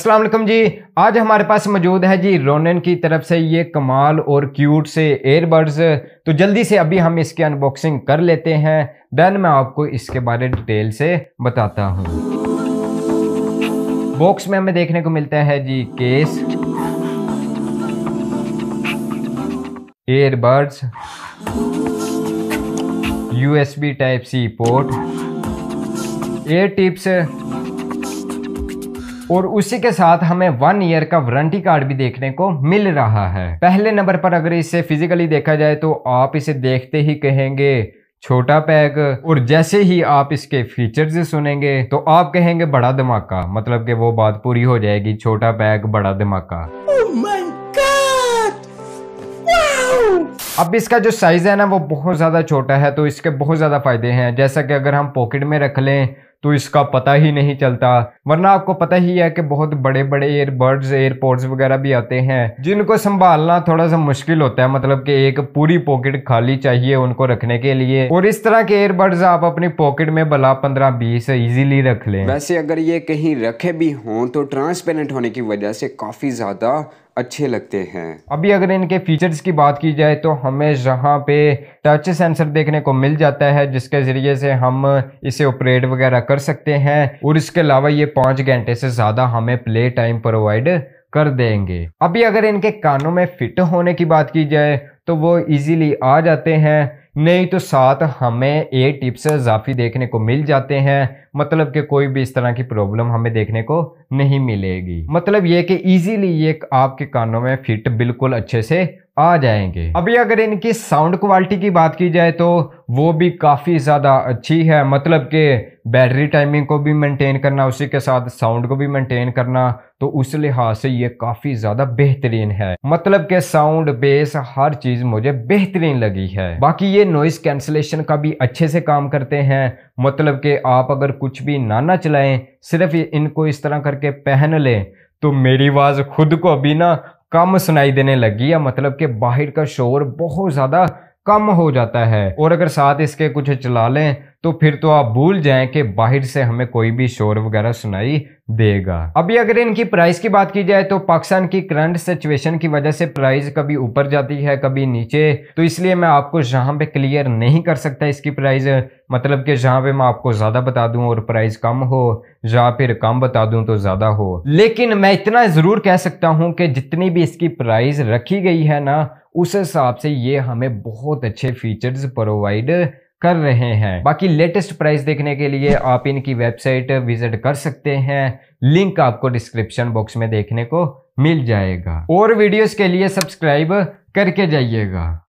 असलम जी आज हमारे पास मौजूद है जी रोनन की तरफ से ये कमाल और क्यूट से एयरबड्स तो जल्दी से अभी हम इसकी अनबॉक्सिंग कर लेते हैं देन मैं आपको इसके बारे डिटेल से बताता हूँ बॉक्स में हमें देखने को मिलता है जी case airbuds USB type C port air tips और उसी के साथ हमें वन ईयर का वारंटी कार्ड भी देखने को मिल रहा है पहले नंबर पर अगर इसे फिजिकली देखा जाए तो आप इसे देखते ही कहेंगे छोटा पैक और जैसे ही आप इसके फीचर्स सुनेंगे तो आप कहेंगे बड़ा धमाका मतलब कि वो बात पूरी हो जाएगी छोटा पैक बड़ा धमाका oh अब इसका जो साइज़ है ना वो बहुत ज़्यादा छोटा है तो इसके बहुत ज़्यादा फ़ायदे हैं जैसा कि अगर हम पॉकेट में रख लें तो इसका पता ही नहीं चलता वरना आपको पता ही है कि बहुत बड़े बड़े एयरबर्ड्स एयरपोर्ट्स वगैरह भी आते हैं जिनको संभालना थोड़ा सा मुश्किल होता है मतलब कि एक पूरी पॉकेट खाली चाहिए उनको रखने के लिए और इस तरह के एयरबर्ड्स आप अपनी पॉकेट में भला पंद्रह बीस इजीली रख लें वैसे अगर ये कहीं रखे भी हों तो ट्रांसपेरेंट होने की वजह से काफी ज्यादा अच्छे लगते हैं अभी अगर इनके फीचर्स की बात की जाए तो हमें यहाँ पे टच सेंसर देखने को मिल जाता है जिसके जरिए से हम इसे ऑपरेट वगैरह कर सकते हैं और इसके अलावा ये पाँच घंटे से ज़्यादा हमें प्ले टाइम प्रोवाइड कर देंगे अभी अगर इनके कानों में फिट होने की बात की जाए तो वो इजीली आ जाते हैं नहीं तो साथ हमें ए टिप्स इजाफी देखने को मिल जाते हैं मतलब कि कोई भी इस तरह की प्रॉब्लम हमें देखने को नहीं मिलेगी मतलब ये कि इजीली ये आपके कानों में फिट बिल्कुल अच्छे से आ जाएंगे अभी अगर इनकी साउंड क्वालिटी की बात की जाए तो वो भी काफ़ी ज़्यादा अच्छी है मतलब कि बैटरी टाइमिंग को भी मेंटेन करना उसी के साथ साउंड को भी मेंटेन करना तो उस लिहाज से ये काफ़ी ज़्यादा बेहतरीन है मतलब के साउंड बेस हर चीज़ मुझे बेहतरीन लगी है बाकी ये नॉइस कैंसलेशन का भी अच्छे से काम करते हैं मतलब के आप अगर कुछ भी ना ना चलाएं सिर्फ इनको इस तरह करके पहन लें तो मेरी आवाज़ खुद को अभी ना कम सुनाई देने लगी है मतलब के बाहर का शोर बहुत ज़्यादा कम हो जाता है और अगर साथ इसके कुछ चला लें तो फिर तो आप भूल जाएं कि बाहर से हमें कोई भी शोर वगैरह सुनाई देगा अभी अगर इनकी प्राइस की बात की जाए तो पाकिस्तान की करंट सिचुएशन की वजह से प्राइस कभी ऊपर जाती है कभी नीचे तो इसलिए मैं आपको जहां पे क्लियर नहीं कर सकता इसकी प्राइस मतलब कि जहाँ पे मैं आपको ज़्यादा बता दूं और प्राइस कम हो या फिर कम बता दूं तो ज़्यादा हो लेकिन मैं इतना ज़रूर कह सकता हूं कि जितनी भी इसकी प्राइस रखी गई है ना उस हिसाब से ये हमें बहुत अच्छे फीचर्स प्रोवाइड कर रहे हैं बाकी लेटेस्ट प्राइस देखने के लिए आप इनकी वेबसाइट विजिट कर सकते हैं लिंक आपको डिस्क्रिप्शन बॉक्स में देखने को मिल जाएगा और वीडियोस के लिए सब्सक्राइब करके जाइएगा